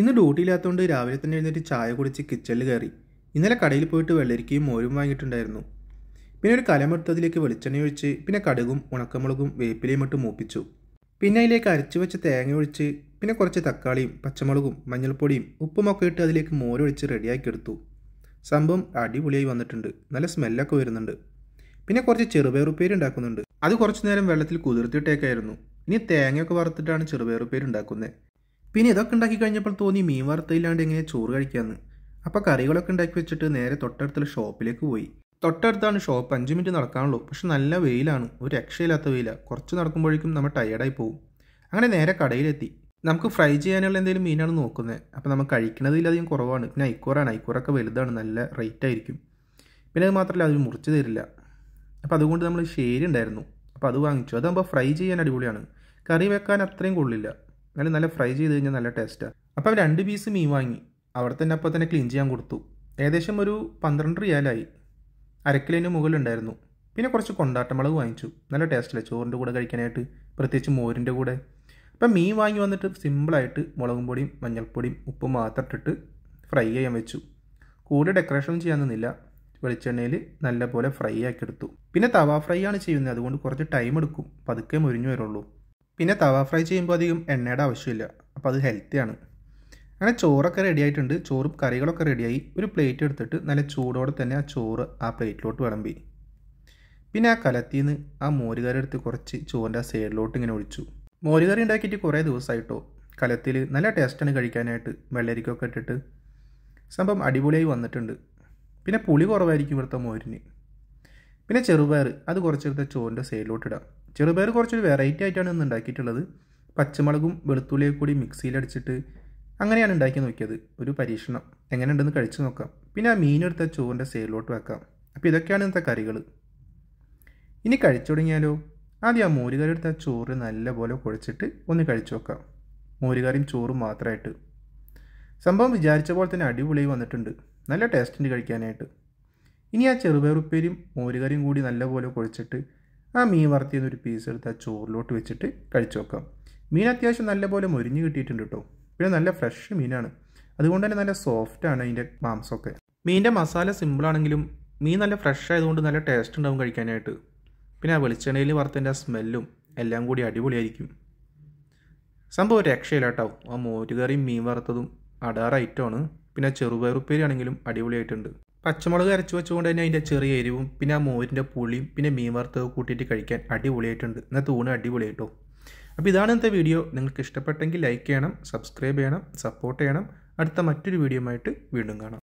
ഇന്ന് ഇല്ലാത്തതുകൊണ്ട് രാവിലെ തന്നെ എഴുന്നേറ്റ് ചായ കുടിച്ച് കിച്ചണിൽ കയറി ഇന്നലെ കടയിൽ പോയിട്ട് വെള്ളരിക്കയും മോരും വാങ്ങിയിട്ടുണ്ടായിരുന്നു പിന്നെ ഒരു കലമെടുത്തതിലേക്ക് വെളിച്ചെണ്ണ ഒഴിച്ച് പിന്നെ കടുകും ഉണക്കമുളകും വേപ്പിലയും ഇട്ട് മൂപ്പിച്ചു പിന്നെ അതിലേക്ക് അരച്ചു വെച്ച് തേങ്ങ ഒഴിച്ച് പിന്നെ കുറച്ച് തക്കാളിയും പച്ചമുളകും മഞ്ഞൾപ്പൊടിയും ഉപ്പുമൊക്കെ ഇട്ട് അതിലേക്ക് മോരൊഴിച്ച് റെഡിയാക്കിയെടുത്തു സംഭവം അടിപൊളിയായി വന്നിട്ടുണ്ട് നല്ല സ്മെല്ലൊക്കെ വരുന്നുണ്ട് പിന്നെ കുറച്ച് ചെറുപയറുപ്പേര് ഉണ്ടാക്കുന്നുണ്ട് അത് കുറച്ച് നേരം വെള്ളത്തിൽ കുതിർത്തിട്ടേക്കായിരുന്നു ഇനി തേങ്ങയൊക്കെ വറുത്തിട്ടാണ് ചെറുപയറുപ്പേര് ഉണ്ടാക്കുന്നത് പിന്നെ ഇതൊക്കെ ഉണ്ടാക്കി കഴിഞ്ഞപ്പോൾ തോന്നി മീൻ വറുത്തയില്ലാണ്ട് എങ്ങനെ ചോറ് കഴിക്കാന്ന് അപ്പോൾ കറികളൊക്കെ ഉണ്ടാക്കി വെച്ചിട്ട് നേരെ തൊട്ടടുത്തുള്ള ഷോപ്പിലേക്ക് പോയി തൊട്ടടുത്താണ് ഷോപ്പ് അഞ്ച് മിനിറ്റ് നടക്കാനുള്ളൂ പക്ഷെ നല്ല വെയിലാണ് ഒരു രക്ഷയില്ലാത്ത വെയിലാണ് കുറച്ച് നടക്കുമ്പോഴേക്കും നമ്മൾ ടയർഡായി പോകും അങ്ങനെ നേരെ കടയിലെത്തി നമുക്ക് ഫ്രൈ ചെയ്യാനുള്ള എന്തെങ്കിലും മീനാണ് നോക്കുന്നത് അപ്പോൾ നമുക്ക് കഴിക്കണതിലധികം കുറവാണ് പിന്നെ ഐക്കൂറാണ് ഐക്കൂറൊക്കെ വലുതാണ് നല്ല റേറ്റ് ആയിരിക്കും പിന്നെ അത് മാത്രമല്ല അത് മുറിച്ച് തരില്ല അപ്പോൾ അതുകൊണ്ട് നമ്മൾ ഷേരി ഉണ്ടായിരുന്നു അപ്പോൾ അത് വാങ്ങിച്ചു അതാകുമ്പോൾ ഫ്രൈ ചെയ്യാൻ അടിപൊളിയാണ് കറി വെക്കാൻ അത്രയും കൊള്ളില്ല അങ്ങനെ നല്ല ഫ്രൈ ചെയ്ത് കഴിഞ്ഞാൽ നല്ല ടേസ്റ്റാണ് അപ്പോൾ രണ്ട് പീസ് മീൻ വാങ്ങി അവിടെ തന്നെ അപ്പോൾ തന്നെ ക്ലീൻ ചെയ്യാൻ കൊടുത്തു ഏകദേശം ഒരു പന്ത്രണ്ട് റിയാലായി അരക്കിലിന് മുകളിലുണ്ടായിരുന്നു പിന്നെ കുറച്ച് കൊണ്ടാട്ടമുളക് വാങ്ങിച്ചു നല്ല ടേസ്റ്റല്ലേ ചോറിൻ്റെ കൂടെ കഴിക്കാനായിട്ട് പ്രത്യേകിച്ച് മോരിൻ്റെ കൂടെ അപ്പം മീൻ വാങ്ങി വന്നിട്ട് സിമ്പിളായിട്ട് മുളകും പൊടിയും മഞ്ഞൾപ്പൊടിയും ഉപ്പും മാത്രം ഇട്ടിട്ട് ഫ്രൈ ചെയ്യാൻ വെച്ചു കൂടെ ഡെക്കറേഷൻ ചെയ്യാനൊന്നുമില്ല വെളിച്ചെണ്ണയിൽ നല്ലപോലെ ഫ്രൈ ആക്കി എടുത്തു പിന്നെ തവ ഫ്രൈ ആണ് ചെയ്യുന്നത് അതുകൊണ്ട് കുറച്ച് ടൈം എടുക്കും പതുക്കെ മുരിഞ്ഞു വരുള്ളൂ പിന്നെ തവ ഫ്രൈ ചെയ്യുമ്പോൾ അധികം എണ്ണയുടെ ആവശ്യമില്ല അപ്പോൾ അത് ഹെൽത്തിയാണ് അങ്ങനെ ചോറൊക്കെ റെഡി ആയിട്ടുണ്ട് ചോറും കറികളൊക്കെ റെഡിയായി ഒരു പ്ലേറ്റ് എടുത്തിട്ട് നല്ല ചൂടോടെ തന്നെ ആ ചോറ് ആ പ്ലേറ്റിലോട്ട് വിളമ്പി പിന്നെ ആ കലത്തിൽ നിന്ന് ആ മോരുകറി എടുത്ത് കുറച്ച് ചോറിൻ്റെ ആ സൈഡിലോട്ട് ഇങ്ങനെ ഒഴിച്ചു മോരുകറി ഉണ്ടാക്കിയിട്ട് കുറേ ദിവസമായിട്ടോ കലത്തിൽ നല്ല ടേസ്റ്റാണ് കഴിക്കാനായിട്ട് വെള്ളരിക്കൊക്കെ ഇട്ടിട്ട് സംഭവം അടിപൊളിയായി വന്നിട്ടുണ്ട് പിന്നെ പുളി കുറവായിരിക്കും ഇവിടുത്തെ മോരിന് പിന്നെ ചെറുപയർ അത് കുറച്ചെടുത്ത ചോറിൻ്റെ ഇടാം ചെറുപയർ കുറച്ചൊരു വെറൈറ്റി ആയിട്ടാണ് ഇന്ന് ഉണ്ടാക്കിയിട്ടുള്ളത് പച്ചമുളകും വെളുത്തുള്ളിയൊക്കെ കൂടി മിക്സിയിലടിച്ചിട്ട് അങ്ങനെയാണ് ഉണ്ടാക്കി നോക്കിയത് ഒരു പരീക്ഷണം എങ്ങനെ ഉണ്ടെന്ന് കഴിച്ചു നോക്കാം പിന്നെ ആ മീനെടുത്ത ചോറിൻ്റെ സൈഡിലോട്ട് വെക്കാം അപ്പോൾ ഇതൊക്കെയാണ് ഇന്നത്തെ കറികൾ ഇനി കഴിച്ചു തുടങ്ങിയാലോ ആദ്യം ആ മോരുകറി എടുത്ത ചോറ് നല്ലപോലെ കുഴച്ചിട്ട് ഒന്ന് കഴിച്ചു നോക്കാം മോരുകറിയും ചോറും മാത്രമായിട്ട് സംഭവം വിചാരിച്ച പോലെ തന്നെ അടിപൊളി വന്നിട്ടുണ്ട് നല്ല ടേസ്റ്റ് ഉണ്ട് കഴിക്കാനായിട്ട് ഇനി ആ ഉപ്പേരും മോരുകറിയും കൂടി നല്ലപോലെ കുഴച്ചിട്ട് ആ മീൻ നിന്ന് ഒരു പീസ് എടുത്ത് ആ ചോറിലോട്ട് വെച്ചിട്ട് കഴിച്ചു വെക്കാം മീൻ അത്യാവശ്യം നല്ലപോലെ മൊരിഞ്ഞ് കിട്ടിയിട്ടുണ്ട് കേട്ടോ പിന്നെ നല്ല ഫ്രഷ് മീനാണ് അതുകൊണ്ട് തന്നെ നല്ല സോഫ്റ്റാണ് അതിൻ്റെ മാംസമൊക്കെ മീൻ്റെ മസാല സിമ്പിളാണെങ്കിലും മീൻ നല്ല ഫ്രഷ് ആയതുകൊണ്ട് നല്ല ടേസ്റ്റ് ഉണ്ടാവും കഴിക്കാനായിട്ട് പിന്നെ ആ വെളിച്ചെണ്ണയിൽ വറുത്തതിൻ്റെ ആ സ്മെല്ലും എല്ലാം കൂടി അടിപൊളിയായിരിക്കും സംഭവം രക്ഷയില്ല ആ മോരുകറിയും മീൻ വറുത്തതും അടാറ് ഐറ്റമാണ് പിന്നെ ചെറുപയറുപ്പേരി ആണെങ്കിലും അടിപൊളിയായിട്ടുണ്ട് പച്ചമുളക് അരച്ച് വെച്ചുകൊണ്ട് തന്നെ അതിൻ്റെ ചെറിയ എരിവും പിന്നെ ആ മോരിൻ്റെ പുളിയും പിന്നെ മീൻ വറുത്തത് കൂട്ടിയിട്ട് കഴിക്കാൻ അടിപൊളിയായിട്ടുണ്ട് തൂണ് അടിപൊളി അടിപൊളിയായിട്ടോ അപ്പോൾ ഇതാണ് ഇന്നത്തെ വീഡിയോ നിങ്ങൾക്ക് ഇഷ്ടപ്പെട്ടെങ്കിൽ ലൈക്ക് ചെയ്യണം സബ്സ്ക്രൈബ് ചെയ്യണം സപ്പോർട്ട് ചെയ്യണം അടുത്ത മറ്റൊരു ആയിട്ട് വീണ്ടും കാണാം